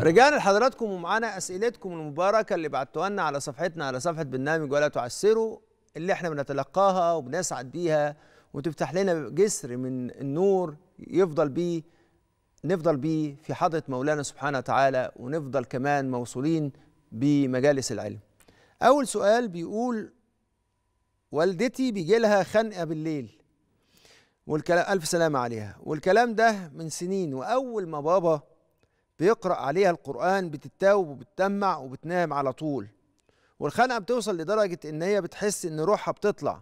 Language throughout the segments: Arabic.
رجعنا لحضراتكم ومعانا اسئلتكم المباركه اللي بعتوها لنا على صفحتنا على صفحه برنامج ولا تعسروا اللي احنا بنتلقاها وبنسعد بيها وتفتح لنا جسر من النور يفضل بيه نفضل بيه في حضره مولانا سبحانه وتعالى ونفضل كمان موصولين بمجالس العلم. اول سؤال بيقول والدتي بيجي لها خنقه بالليل والكلام الف سلامه عليها والكلام ده من سنين واول ما بابا بيقرأ عليها القرآن بتتاوب وبتتمع وبتنام على طول والخنقة بتوصل لدرجة إن هي بتحس إن روحها بتطلع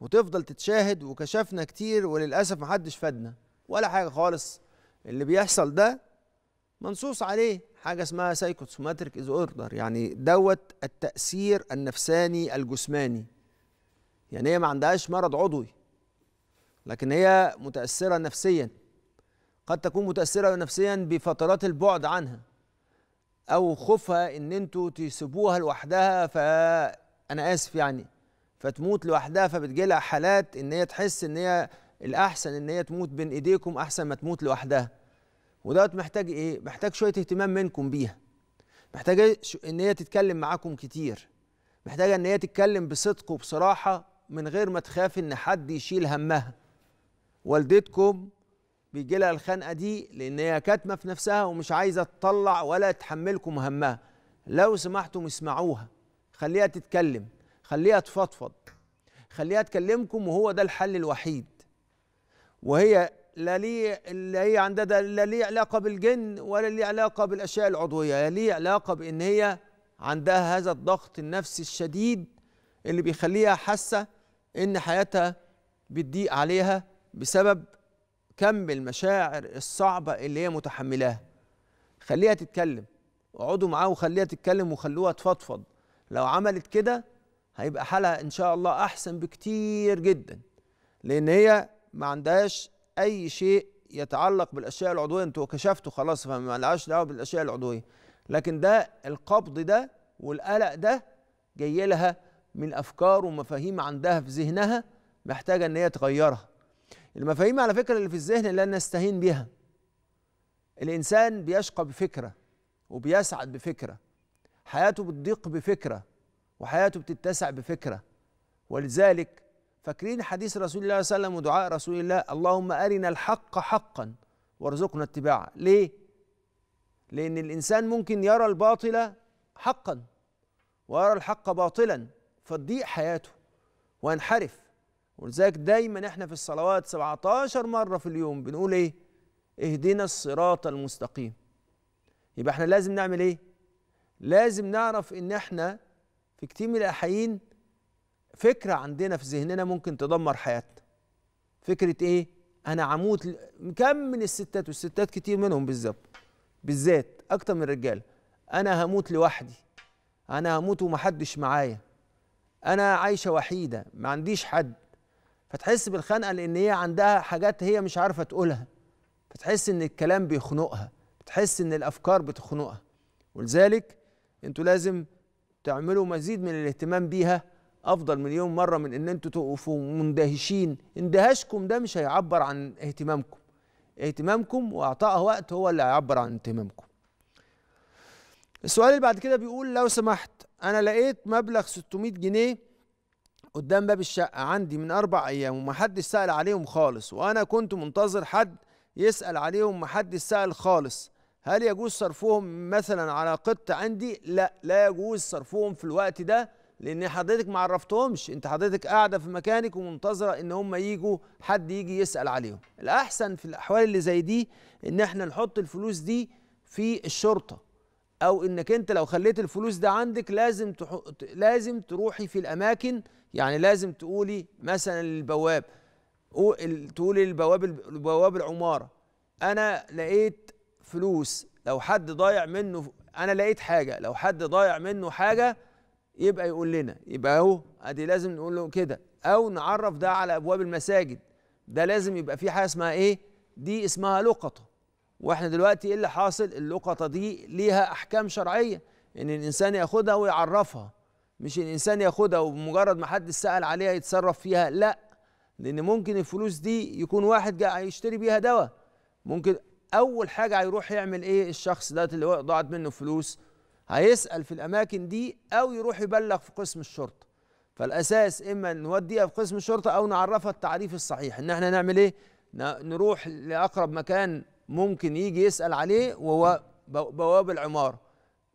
وتفضل تتشاهد وكشفنا كتير وللأسف محدش فادنا ولا حاجة خالص اللي بيحصل ده منصوص عليه حاجة اسمها سايكوسوماتريك از اوردر يعني دوت التأثير النفساني الجسماني يعني هي ما عندهاش مرض عضوي لكن هي متأثرة نفسيا قد تكون متأثرة نفسيا بفترات البعد عنها أو خوفها إن أنتوا تسيبوها لوحدها فأنا آسف يعني فتموت لوحدها فبتجيلها حالات إن هي تحس إن هي الأحسن إن هي تموت بين إيديكم أحسن ما تموت لوحدها ودوت محتاج إيه؟ محتاج شوية اهتمام منكم بيها محتاج إن هي تتكلم معاكم كتير محتاجة إن هي تتكلم بصدق وبصراحة من غير ما تخاف إن حد يشيل همها والدتكم بيجي لها الخنقه دي لان هي كاتمه في نفسها ومش عايزه تطلع ولا تحملكم همها لو سمحتم اسمعوها خليها تتكلم خليها تفضفض خليها تكلمكم وهو ده الحل الوحيد وهي لا ليه اللي هي عندها ده لا ليه علاقه بالجن ولا ليه علاقه بالاشياء العضويه لا ليه علاقه بان هي عندها هذا الضغط النفسي الشديد اللي بيخليها حاسه ان حياتها بتضيق عليها بسبب كم المشاعر الصعبة اللي هي متحملاها خليها تتكلم اقعدوا معاها وخليها تتكلم وخلوها تفضفض لو عملت كده هيبقى حالها ان شاء الله احسن بكتير جدا لان هي ما عندهاش اي شيء يتعلق بالاشياء العضويه انتوا كشفتوا خلاص فما لهاش دعوه بالاشياء العضويه لكن ده القبض ده والقلق ده جاي لها من افكار ومفاهيم عندها في ذهنها محتاجه ان هي تغيرها المفاهيم على فكرة اللي في الذهن لا نستهين بها الإنسان بيشقى بفكرة وبيسعد بفكرة حياته بتضيق بفكرة وحياته بتتسع بفكرة ولذلك فاكرين حديث رسول الله صلى الله عليه وسلم ودعاء رسول الله اللهم أرنا الحق حقا وارزقنا اتباعه ليه؟ لأن الإنسان ممكن يرى الباطل حقا ويرى الحق باطلا فتضيق حياته وينحرف ولذلك دايما احنا في الصلوات 17 مرة في اليوم بنقول ايه اهدنا الصراط المستقيم يبقى احنا لازم نعمل ايه لازم نعرف ان احنا في كتير من الاحيين فكرة عندنا في ذهننا ممكن تدمر حياتنا فكرة ايه انا عمود كم من الستات والستات كتير منهم بالظبط بالذات اكتر من الرجال انا هموت لوحدي انا هموت ومحدش معايا انا عايشة وحيدة ما عنديش حد فتحس بالخنقه لان هي عندها حاجات هي مش عارفه تقولها فتحس ان الكلام بيخنقها بتحس ان الافكار بتخنقها ولذلك انتوا لازم تعملوا مزيد من الاهتمام بيها افضل مليون مره من ان انتوا تقفوا مندهشين اندهاشكم ده مش هيعبر عن اهتمامكم اهتمامكم واعطائها وقت هو اللي هيعبر عن اهتمامكم السؤال اللي بعد كده بيقول لو سمحت انا لقيت مبلغ 600 جنيه قدام باب الشقه عندي من اربع ايام ومحدش سال عليهم خالص وانا كنت منتظر حد يسال عليهم محدش سال خالص هل يجوز صرفهم مثلا على قط عندي لا لا يجوز صرفهم في الوقت ده لان حضرتك ما عرفتهمش انت حضرتك قاعده في مكانك ومنتظره ان هم يجوا حد يجي يسال عليهم الاحسن في الاحوال اللي زي دي ان احنا نحط الفلوس دي في الشرطه او انك انت لو خليت الفلوس ده عندك لازم تح... لازم تروحي في الاماكن يعني لازم تقولي مثلا للبواب تقولي للبواب البواب العماره انا لقيت فلوس لو حد ضايع منه انا لقيت حاجه لو حد ضايع منه حاجه يبقى يقول لنا يبقى اهو ادي لازم نقول له كده او نعرف ده على ابواب المساجد ده لازم يبقى في حاجه اسمها ايه دي اسمها لقطه واحنا دلوقتي ايه اللي حاصل اللقطه دي ليها احكام شرعيه ان الانسان ياخدها ويعرفها مش الانسان ياخدها وبمجرد ما حد سال عليها يتصرف فيها لا لان ممكن الفلوس دي يكون واحد جاي يشتري بيها دواء ممكن اول حاجه هيروح يعمل ايه الشخص ده اللي ضاعت منه فلوس هيسال في الاماكن دي او يروح يبلغ في قسم الشرطه فالاساس اما نوديها في قسم الشرطه او نعرفها التعريف الصحيح ان احنا نعمل ايه نروح لاقرب مكان ممكن يجي يسال عليه وهو بواب العماره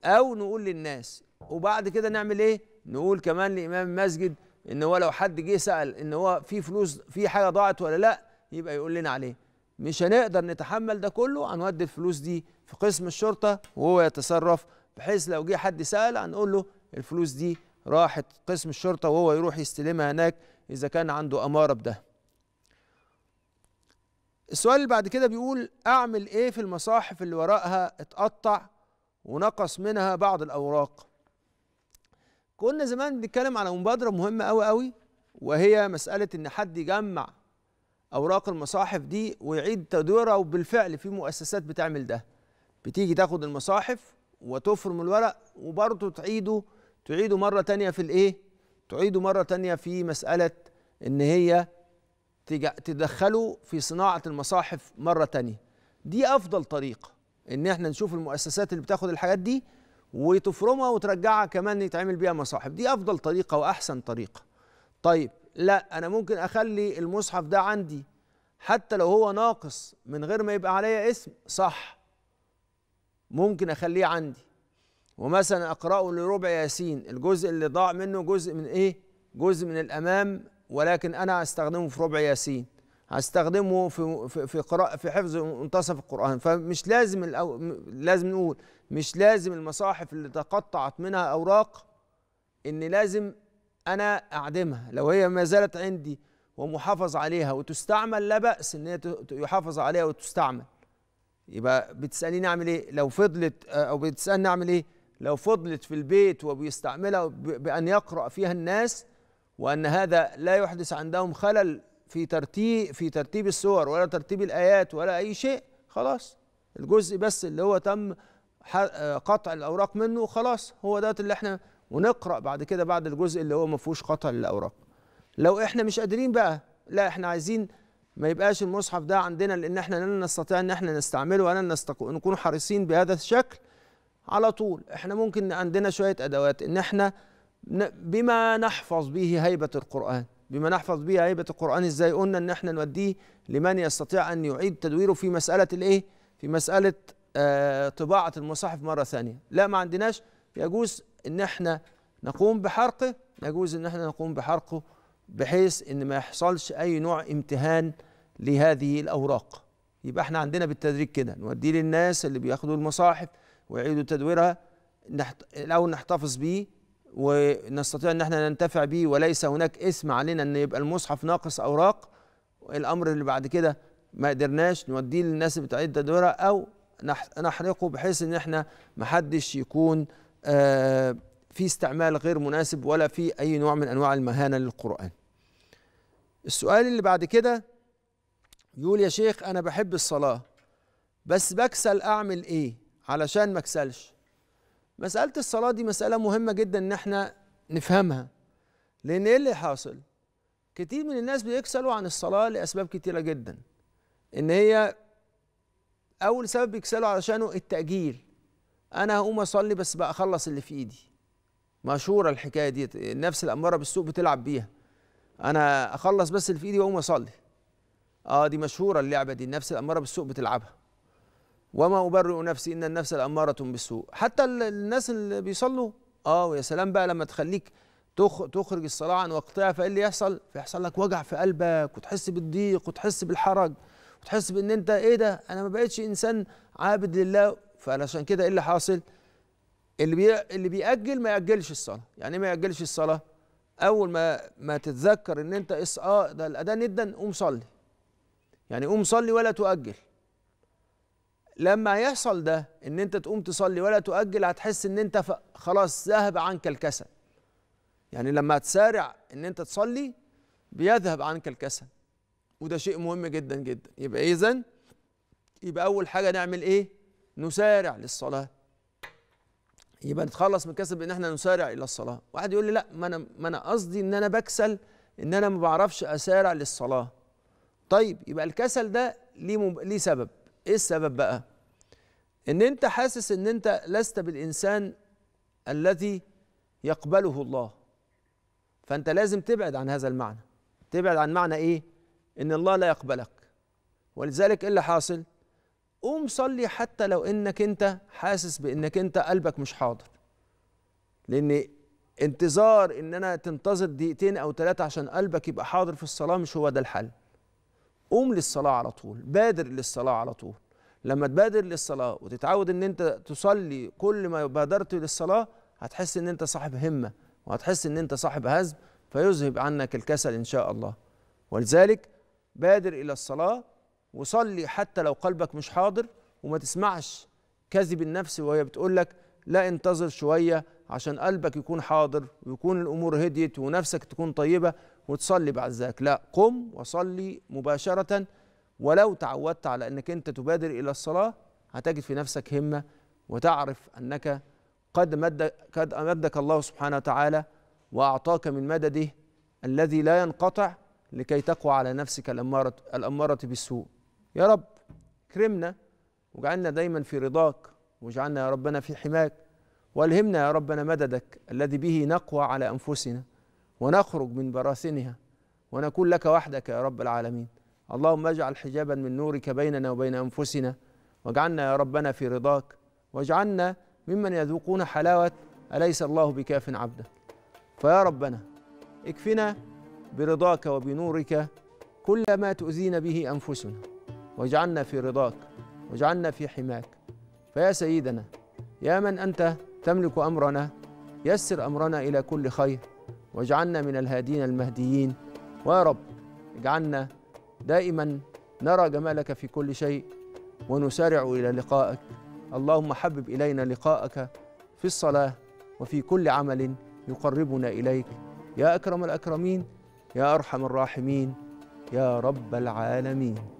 او نقول للناس وبعد كده نعمل ايه نقول كمان لامام المسجد ان هو لو حد جه سال ان هو في فلوس في حاجه ضاعت ولا لا يبقى يقول لنا عليه مش هنقدر نتحمل ده كله هنودي الفلوس دي في قسم الشرطه وهو يتصرف بحيث لو جه حد سال هنقول له الفلوس دي راحت قسم الشرطه وهو يروح يستلمها هناك اذا كان عنده اماره بده السؤال اللي بعد كده بيقول اعمل ايه في المصاحف اللي ورقها اتقطع ونقص منها بعض الاوراق كنا زمان بنتكلم على مبادره مهمه قوي قوي وهي مساله ان حد يجمع اوراق المصاحف دي ويعيد تدويرها وبالفعل في مؤسسات بتعمل ده بتيجي تاخد المصاحف وتفرم الورق وبرضه تعيده تعيده مره تانية في الايه تعيده مره تانية في مساله ان هي تدخلوا في صناعة المصاحف مرة تانية دي أفضل طريقة إن إحنا نشوف المؤسسات اللي بتاخد الحاجات دي وتفرمها وترجعها كمان يتعمل بيها مصاحف دي أفضل طريقة وأحسن طريقة طيب لا أنا ممكن أخلي المصحف ده عندي حتى لو هو ناقص من غير ما يبقى عليا اسم صح ممكن أخليه عندي ومثلا أقرأه لربع ياسين الجزء اللي ضاع منه جزء من إيه؟ جزء من الأمام ولكن أنا أستخدمه في ربع ياسين هستخدمه في في في قراءة في حفظ منتصف القرآن فمش لازم الأو لازم نقول مش لازم المصاحف اللي تقطعت منها أوراق إن لازم أنا أعدمها لو هي ما زالت عندي ومحافظ عليها وتستعمل لا بأس إن هي يحافظ عليها وتستعمل يبقى بتسأليني أعمل إيه لو فضلت آه، أو بتسألني أعمل إيه لو فضلت في البيت وبيستعملها بأن يقرأ فيها الناس وأن هذا لا يحدث عندهم خلل في ترتيب في ترتيب السور ولا ترتيب الآيات ولا أي شيء خلاص الجزء بس اللي هو تم قطع الأوراق منه خلاص هو ده اللي احنا ونقرأ بعد كده بعد الجزء اللي هو ما فيهوش قطع للأوراق لو احنا مش قادرين بقى لا احنا عايزين ما يبقاش المصحف ده عندنا لان احنا لا نستطيع ان احنا نستعمله ولا نستق... نكون حريصين بهذا الشكل على طول احنا ممكن عندنا شويه ادوات ان احنا بما نحفظ به هيبة القرآن بما نحفظ به هيبة القرآن ازاي قلنا ان احنا نوديه لمن يستطيع ان يعيد تدويره في مسألة الايه في مسألة آه طباعة المصحف مرة ثانية لا ما عندناش يجوز ان احنا نقوم بحرقه يجوز ان احنا نقوم بحرقه بحيث ان ما يحصلش اي نوع امتهان لهذه الاوراق يبقى احنا عندنا بالتدريج كده نوديه للناس اللي بياخدوا المصاحف ويعيدوا تدويرها نحت... او نحتفظ بيه ونستطيع ان احنا ننتفع بيه وليس هناك اسم علينا ان يبقى المصحف ناقص اوراق الامر اللي بعد كده ما قدرناش نوديه للناس اللي بتعيد تدويرها او نحرقه بحيث ان احنا ما حدش يكون آه، في استعمال غير مناسب ولا في اي نوع من انواع المهانه للقران. السؤال اللي بعد كده يقول يا شيخ انا بحب الصلاه بس بكسل اعمل ايه علشان ما اكسلش؟ مسألة الصلاة دي مسألة مهمة جدا إن احنا نفهمها لأن إيه اللي حاصل؟ كتير من الناس بيكسلوا عن الصلاة لأسباب كتيرة جدا إن هي أول سبب بيكسلوا علشانه التأجيل أنا هقوم أصلي بس بقى أخلص اللي في إيدي مشهورة الحكاية دي النفس الأمارة بالسوق بتلعب بيها أنا أخلص بس اللي في إيدي وأقوم أصلي اه دي مشهوره اللعبه دي النفس الاماره بالسوق بتلعبها وما أبرئ نفسي إن النفس لأمارة بالسوء حتى الناس اللي بيصلوا اه ويا سلام بقى لما تخليك تخرج الصلاة عن وقتها فايه اللي يحصل؟ فيحصل لك وجع في قلبك وتحس بالضيق وتحس بالحرج وتحس بان انت ايه ده انا ما بقتش انسان عابد لله فعلشان كده ايه اللي حاصل؟ اللي بي... اللي بيأجل ما يأجلش الصلاة، يعني ايه ما يأجلش الصلاة؟ أول ما ما تتذكر إن أنت إس آه ده الأداء جدا قوم صلي. يعني قوم صلي ولا تؤجل. لما يحصل ده ان انت تقوم تصلي ولا تؤجل هتحس ان انت خلاص ذهب عنك الكسل يعني لما تسارع ان انت تصلي بيذهب عنك الكسل وده شيء مهم جدا جدا يبقى اذا يبقى اول حاجه نعمل ايه نسارع للصلاه يبقى نتخلص من الكسل بان احنا نسارع الى الصلاه واحد يقول لي لا ما انا ما انا قصدي ان انا بكسل ان انا ما بعرفش اسارع للصلاه طيب يبقى الكسل ده ليه مب... ليه سبب ايه السبب بقى ان انت حاسس ان انت لست بالانسان الذي يقبله الله فانت لازم تبعد عن هذا المعنى تبعد عن معنى ايه ان الله لا يقبلك ولذلك ايه اللي حاصل قوم صلي حتى لو انك انت حاسس بانك انت قلبك مش حاضر لان انتظار ان انا تنتظر دقيقتين او ثلاثه عشان قلبك يبقى حاضر في الصلاه مش هو ده الحل قوم للصلاه على طول بادر للصلاه على طول لما تبادر للصلاه وتتعود ان انت تصلي كل ما بادرت للصلاه هتحس ان انت صاحب همه وهتحس ان انت صاحب هزم فيذهب عنك الكسل ان شاء الله ولذلك بادر الى الصلاه وصلي حتى لو قلبك مش حاضر وما تسمعش كذب النفس وهي بتقول لك لا انتظر شويه عشان قلبك يكون حاضر ويكون الامور هديت ونفسك تكون طيبه وتصلي بعد ذلك لا قم وصلي مباشره ولو تعودت على انك انت تبادر الى الصلاه هتجد في نفسك همه وتعرف انك قد مد قد امدك الله سبحانه وتعالى واعطاك من مدده الذي لا ينقطع لكي تقوى على نفسك الاماره الاماره بالسوء يا رب كرمنا واجعلنا دايما في رضاك واجعلنا يا ربنا في حماك والهمنا يا ربنا مددك الذي به نقوى على انفسنا ونخرج من براثنها ونكون لك وحدك يا رب العالمين اللهم اجعل حجابا من نورك بيننا وبين انفسنا واجعلنا يا ربنا في رضاك واجعلنا ممن يذوقون حلاوه اليس الله بكاف عبده فيا ربنا اكفنا برضاك وبنورك كل ما تؤذينا به انفسنا واجعلنا في رضاك واجعلنا في حماك فيا سيدنا يا من انت تملك امرنا يسر امرنا الى كل خير واجعلنا من الهادين المهديين ويا رب اجعلنا دائما نرى جمالك في كل شيء ونسارع الى لقائك اللهم حبب الينا لقائك في الصلاه وفي كل عمل يقربنا اليك يا اكرم الاكرمين يا ارحم الراحمين يا رب العالمين